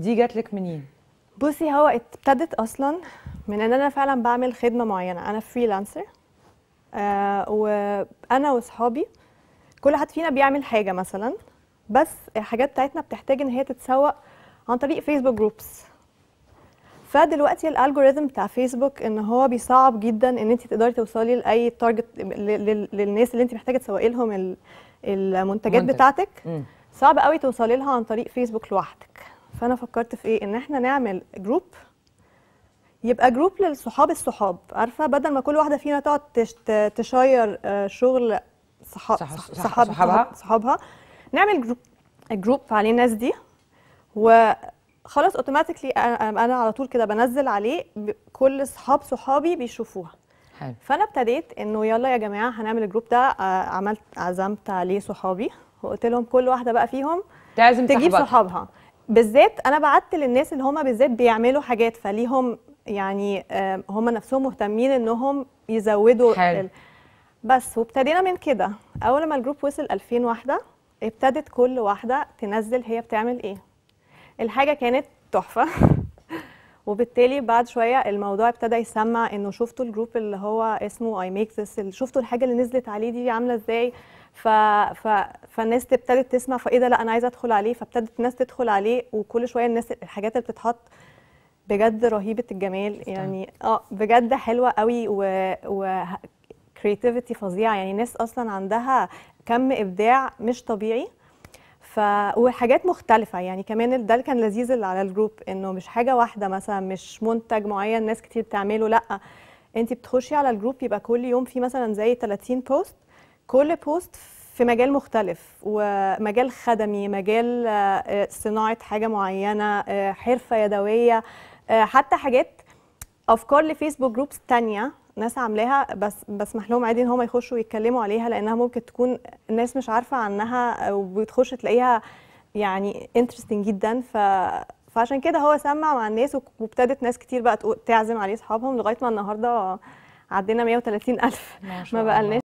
دي جات لك منين؟ بصي هو ابتدت اصلا من ان انا فعلا بعمل خدمه معينه انا فريلانسر آه وانا واصحابي كل حد فينا بيعمل حاجه مثلا بس الحاجات بتاعتنا بتحتاج ان هي تتسوق عن طريق فيسبوك جروبس فدلوقتي الالجوريزم بتاع فيسبوك ان هو بيصعب جدا ان انت تقدري توصلي لاي تارجت للناس اللي انت محتاجه تسوقي لهم المنتجات منتج. بتاعتك صعب قوي توصلي لها عن طريق فيسبوك لوحدك فانا فكرت في ايه ان احنا نعمل جروب يبقى جروب للصحاب الصحاب عارفه بدل ما كل واحده فينا تقعد تشير آه، شغل صحاب صحابها صحابها نعمل جروب جروب عليه الناس دي وخلاص اوتوماتيكلي انا على طول كده بنزل عليه كل صحاب صحابي بيشوفوها حلو فانا ابتديت انه يلا يا جماعه هنعمل الجروب ده آه، عملت عزمت عليه صحابي وقلت لهم كل واحده بقى فيهم تعزم تجيب صحابها بالذات انا بعت للناس اللي هم بالذات بيعملوا حاجات فليهم يعني آه، هم نفسهم مهتمين انهم يزودوا حل. بس وابتدينا من كده اول ما الجروب وصل 2000 واحده ابتدت كل واحده تنزل هي بتعمل ايه الحاجه كانت تحفه وبالتالي بعد شويه الموضوع ابتدى يسمع انه شفتوا الجروب اللي هو اسمه اي ميك ذس شفتوا الحاجه اللي نزلت عليه دي عامله ازاي ف... ف... فالناس ابتدت تسمع فايه ده لا انا عايزه ادخل عليه فابتدت الناس تدخل عليه وكل شويه الناس الحاجات اللي بتتحط بجد رهيبه الجمال يعني اه بجد حلوه قوي و, و... كريتيفيتي فظيعه يعني الناس اصلا عندها كم ابداع مش طبيعي وحاجات مختلفه يعني كمان ده كان لذيذ اللي على الجروب انه مش حاجه واحده مثلا مش منتج معين ناس كتير بتعمله لا انت بتخشي على الجروب يبقى كل يوم في مثلا زي 30 بوست كل بوست في مجال مختلف ومجال خدمي مجال آه، صناعه حاجه معينه آه، حرفه يدويه آه، حتى حاجات افكار لفيسبوك جروبس تانية ناس عاملاها بس بسمح لهم عادي ان هم يخشوا يتكلموا عليها لانها ممكن تكون الناس مش عارفه عنها وبتخش تلاقيها يعني انترستنج جدا ف فعشان كده هو سمع مع الناس وابتدت ناس كتير بقى تعزم عليه اصحابهم لغايه ما النهارده عدينا 130 الف ما, ما بقالناش